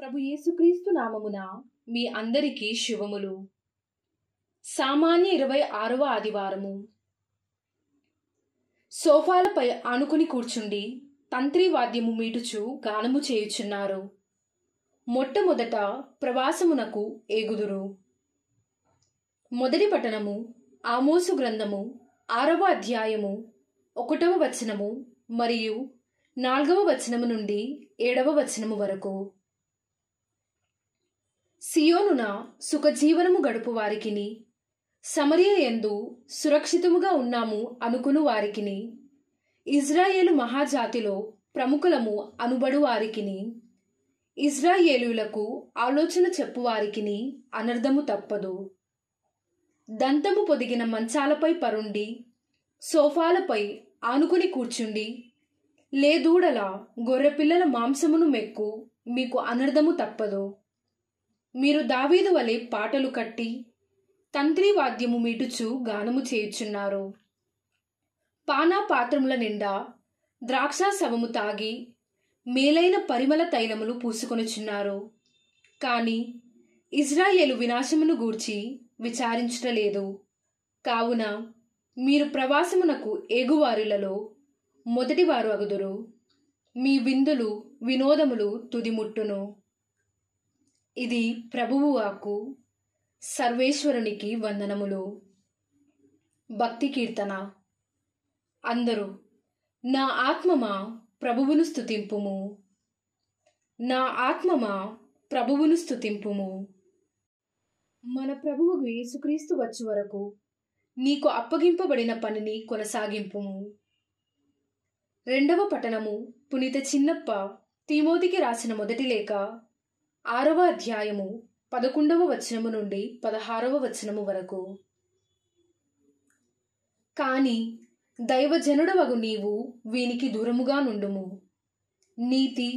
ప్రభు యేసుక్రీస్తు నామమున మీ అందరికీ శివములు సామాన్య ఇరవై ఆరవ ఆదివారము సోఫాలపై ఆనుకుని కూర్చుండి తంత్రి వాద్యము మీటుచు గానము చేయుచున్నారు మొట్టమొదట ప్రవాసమునకు ఏగుదురు మొదటి పట్టణము ఆమోసు గ్రంథము ఆరవ అధ్యాయము ఒకటవ వచనము మరియు నాలుగవ వచనము నుండి ఏడవ వచనము వరకు సియోనున సుఖజీవనము గడుపు వారికిని సమరియ ఎందు సురక్షితముగా ఉన్నాము అనుకును వారికిని ఇజ్రాయేలు మహాజాతిలో ప్రముఖులము అనుబడు వారికిని ఇజ్రాయేలులకు ఆలోచన చెప్పువారికిని అనర్థము తప్పదు దంతము పొదిగిన మంచాలపై పరుండి సోఫాలపై ఆనుకుని కూర్చుండి లేదూడల గొర్రెపిల్లల మాంసమును మెక్కు మీకు అనర్థము తప్పదు మీరు దావీదు వలె పాటలు కట్టి తంత్రి వాద్యము మీటుచు గానము చేయుచున్నారు పానా పాత్రముల నిండా ద్రాక్ష సవము తాగి మేలైన పరిమళ తైలములు పూసుకొనుచున్నారు కానీ ఇజ్రాయేలు వినాశమును గూర్చి విచారించటలేదు కావున మీరు ప్రవాసమునకు ఏగువారులలో మొదటివారు అగుదురు మీ విందులు వినోదములు తుదిముట్టును ఇది ప్రభువు వాకు సర్వేశ్వరునికి వందనములు భక్తి కీర్తన అందరూ నా ఆత్మమా ప్రభువును స్థుతింపుము నా ఆత్మమా ప్రభువును స్థుతింపుము మన ప్రభువు యేసుక్రీస్తు వచ్చు వరకు నీకు అప్పగింపబడిన పనిని కొనసాగింపుము రెండవ పట్టణము పునీత చిన్నప్ప తిమోదికి రాసిన మొదటి లేఖ ఆరవ అధ్యాయము పదకొండవ వచనము నుండి పదహారవ వచనము వరకు కాని దైవజనుడవగు నీవు వీనికి దూరముగా నుండుము నీతి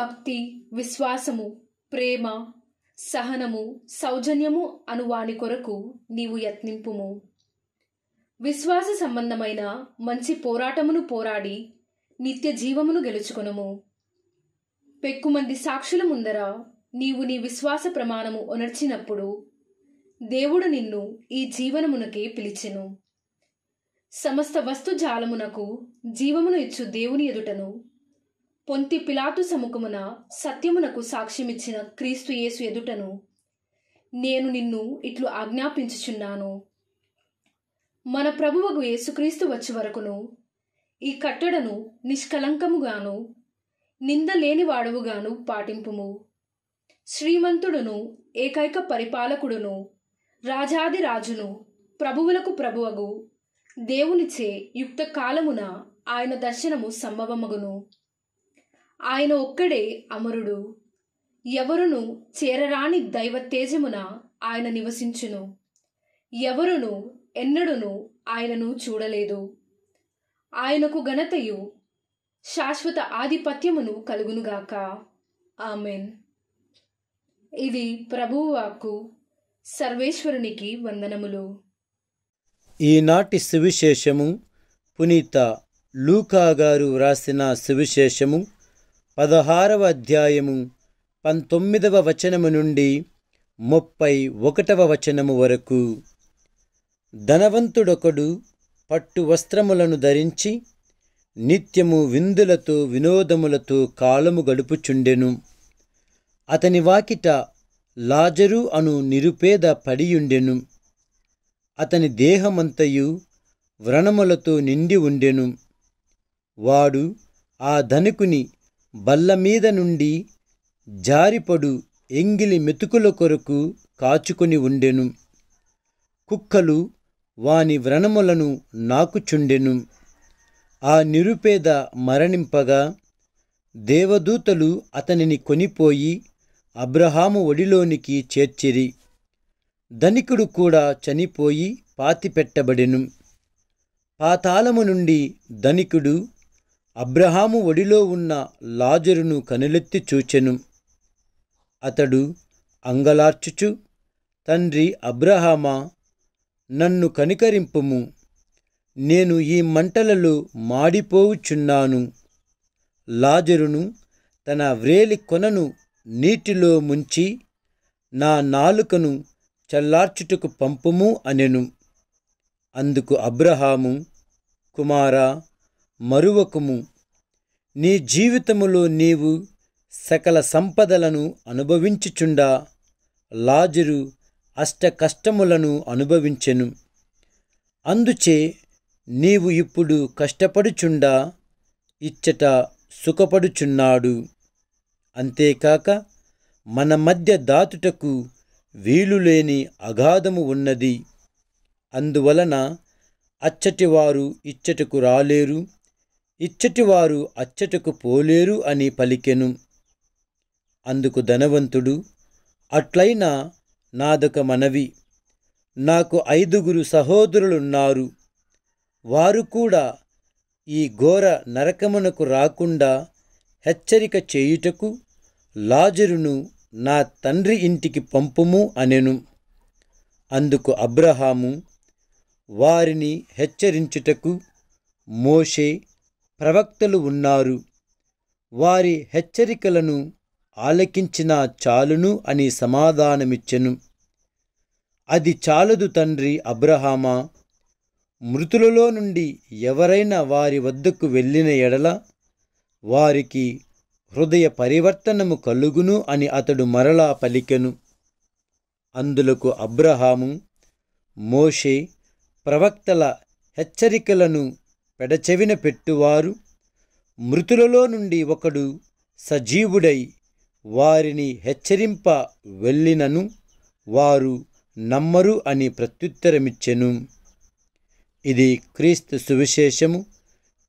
భక్తి విశ్వాసము ప్రేమ సహనము సౌజన్యము అను వాని కొరకు నీవు యత్నింపుము విశ్వాస సంబంధమైన మంచి పోరాటమును పోరాడి నిత్య జీవమును గెలుచుకొనుము పెక్కుమంది సాక్షుల ముందర నీవు నీ విశ్వాస ప్రమాణము ఒనర్చినప్పుడు దేవుడు నిన్ను ఈ జీవనమునకే పిలిచెను సమస్త వస్తు జాలమునకు జీవమును ఇచ్చు దేవుని ఎదుటను పొంతి పిలాతు సముఖమున సత్యమునకు సాక్ష్యమిచ్చిన క్రీస్తు యేసు ఎదుటను నేను నిన్ను ఇట్లు ఆజ్ఞాపించుచున్నాను మన ప్రభువకు యేసుక్రీస్తు వచ్చి వరకును ఈ కట్టడను నిష్కలంకముగాను నిందలేని వాడవుగాను పాటింపుము శ్రీమంతుడును ఏకైక పరిపాలకుడును రాజాదిరాజును ప్రభువులకు ప్రభువగు దేవునిచే యుక్త కాలమున ఆయన దర్శనము సంభవమగును ఆయన ఒక్కడే అమరుడు ఎవరును చేరరాని దైవ తేజమున ఆయన నివసించును ఎవరును ఎన్నడును ఆయనను చూడలేదు ఆయనకు ఘనతయు శాశ్వత ఆధిపత్యమును కలుగునుగాక ఆమెన్ ఇది ప్రభువాకు సర్వేశ్వరునికి వందనములు ఈనాటి సువిశేషము పునీత లూకా గారు వ్రాసిన సువిశేషము పదహారవ అధ్యాయము పంతొమ్మిదవ వచనము నుండి ముప్పై ఒకటవ వచనము వరకు ధనవంతుడొకడు పట్టు వస్త్రములను ధరించి నిత్యము విందులతో వినోదములతో కాలము గడుపుచుండెను అతని వాకిట లాజరు అను నిరుపేద పడియుండెను అతని దేహమంతయు వ్రణములతో నిండి ఉండెను వాడు ఆ ధనుకుని బల్లమీద నుండి జారిపడు ఎంగిలి మెతుకుల కొరకు కాచుకొని ఉండెను కుక్కలు వాని వ్రణములను నాకుచుండెను ఆ నిరుపేద మరణింపగా దేవదూతలు అతనిని కొనిపోయి అబ్రహాము ఒడిలోనికి చేర్చిరి ధనికుడు కూడా చనిపోయి పాతిపెట్టబడెను పాతాళము నుండి ధనికుడు అబ్రహాము ఒడిలో ఉన్న లాజరును కనులెత్తి చూచెను అతడు అంగలార్చుచు తండ్రి అబ్రహామా నన్ను కనికరింపుము నేను ఈ మంటలలో మాడిపోవుచున్నాను లాజరును తన వ్రేలి కొనను నీటిలో ముంచి నా నాలుకను చల్లార్చుటకు పంపుము అనెను అందుకు అబ్రహాము కుమారా మరువకుము నీ జీవితములో నీవు సకల సంపదలను అనుభవించుచుండా లాజరు అష్ట కష్టములను అనుభవించెను అందుచే నీవు ఇప్పుడు కష్టపడుచుండా ఇచ్చట సుఖపడుచున్నాడు అంతేకాక మన మధ్య దాతుటకు వీలులేని అగాధము ఉన్నది అందువలన అచ్చటివారు ఇచ్చటకు రాలేరు ఇచ్చటివారు అచ్చటకు పోలేరు అని పలికెను అందుకు ధనవంతుడు అట్లయినా నాదొక మనవి నాకు ఐదుగురు సహోదరులున్నారు వారు కూడా ఈ ఘోర నరకమునకు రాకుండా హెచ్చరిక చేయుటకు లాజరును నా తండ్రి ఇంటికి పంపుము అనెను అందుకు అబ్రహాము వారిని హెచ్చరించుటకు మోషే ప్రవక్తలు ఉన్నారు వారి హెచ్చరికలను ఆలకించిన చాలును అని సమాధానమిచ్చెను అది చాలదు తండ్రి అబ్రహామా మృతులలో నుండి ఎవరైనా వారి వద్దకు వెళ్ళిన ఎడల వారికి హృదయ పరివర్తనము కలుగును అని అతడు మరలా పలికెను అందులకు అబ్రహాము మోషే ప్రవక్తల హెచ్చరికలను పెడచెవిన పెట్టువారు మృతులలో నుండి ఒకడు సజీవుడై వారిని హెచ్చరింప వెళ్ళినను వారు నమ్మరు అని ప్రత్యుత్తరమిచ్చెను ఇది క్రీస్తు సువిశేషము